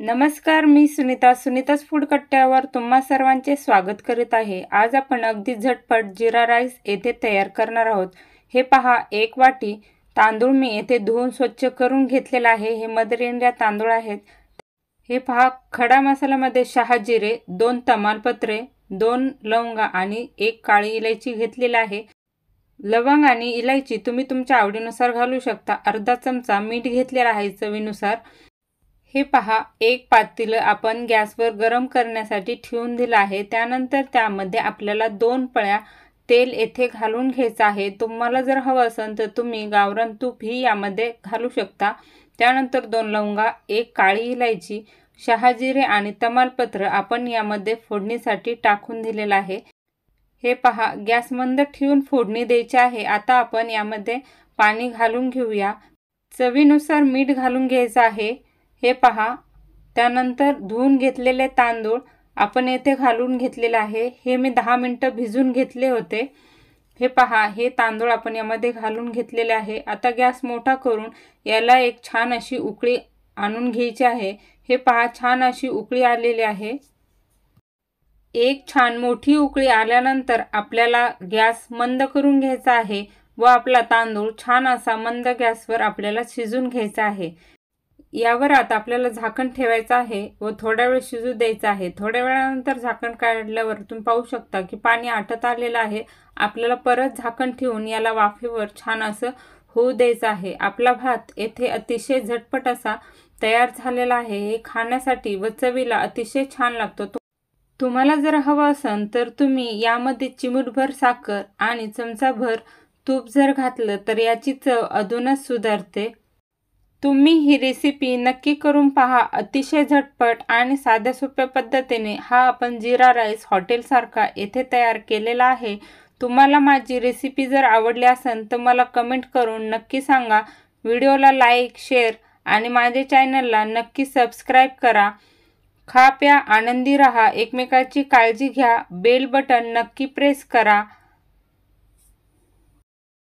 नमस्कार मी सुनीता सुनीताच फूड कट्ट्यावर तुम्हा सर्वांचे स्वागत करीत आहे आज आपण अगदी झटपट जिरा राईस येथे तयार करणार आहोत हे पहा एक वाटी तांदूळ मी येथे धुवून स्वच्छ करून घेतलेला आहे हे मदर इंडिया तांदूळ आहेत हे पहा खडा मसाल्यामध्ये शहा जिरे दोन तमालपत्रे दोन लवंगा आणि एक काळी इलायची घेतलेली आहे लवंग आणि इलायची तुम्ही तुमच्या आवडीनुसार घालू शकता अर्धा चमचा मीठ घेतलेला आहे चवीनुसार हे पहा एक पातील आपण गॅसवर गरम करण्यासाठी ठेवून दिलं आहे त्यानंतर त्यामध्ये आपल्याला दोन पळ्या तेल येथे घालून घ्यायचं आहे तुम्हाला जर हवं असेल तर तुम्ही गावरण तूप ही यामध्ये घालू शकता त्यानंतर दोन लवंगा एक काळी इलायची शहाजिरे आणि तमालपत्र आपण यामध्ये फोडणीसाठी टाकून दिलेलं आहे हे पहा गॅस मंद ठेवून फोडणी द्यायची आहे आता आपण यामध्ये पाणी घालून घेऊया चवीनुसार मीठ घालून घ्यायचं आहे हे पहा त्यानंतर धुवून घेतलेले तांदूळ आपण येथे घालून घेतलेले आहे हे मी दहा मिनटं भिजून घेतले होते हे पहा हे तांदूळ आपण यामध्ये घालून घेतलेले आहे आता गॅस मोठा करून याला एक छान अशी उकळी आणून घ्यायची आहे हे पहा छान अशी उकळी आलेली आहे एक छान मोठी उकळी आल्यानंतर आपल्याला गॅस मंद करून घ्यायचा आहे व आपला तांदूळ छान असा मंद गॅसवर आपल्याला शिजून घ्यायचा आहे यावर आता आपल्याला झाकण ठेवायचं आहे व थोड्या वेळ शिजू द्यायचं आहे थोड्या वेळानंतर झाकण काढल्यावर तुम्ही पाहू शकता की पाणी आटत आलेलं आहे आपल्याला परत झाकण ठेवून याला वाफेवर छान असं होऊ द्यायचं आहे आपला भात येथे अतिशय झटपट असा तयार झालेला आहे हे खाण्यासाठी व चवीला अतिशय छान लागतो तुम्हाला जर हवा असेल तर तुम्ही यामध्ये चिमूटभर साखर आणि चमचाभर तूप जर घातलं तर याची चव अजूनच सुधारते तुम्ही ही रेसिपी नक्की करून पहा अतिशय झटपट आणि साध्या सोप्या पद्धतीने हा आपण जिरा राईस हॉटेलसारखा येथे तयार केलेला आहे तुम्हाला माझी रेसिपी जर आवडली असेल तर मला कमेंट करून नक्की सांगा व्हिडिओला लाईक शेअर आणि माझ्या चॅनलला नक्की सबस्क्राईब करा खा प्या आनंदी रहा एकमेकाची काळजी घ्या बेल बटन नक्की प्रेस करा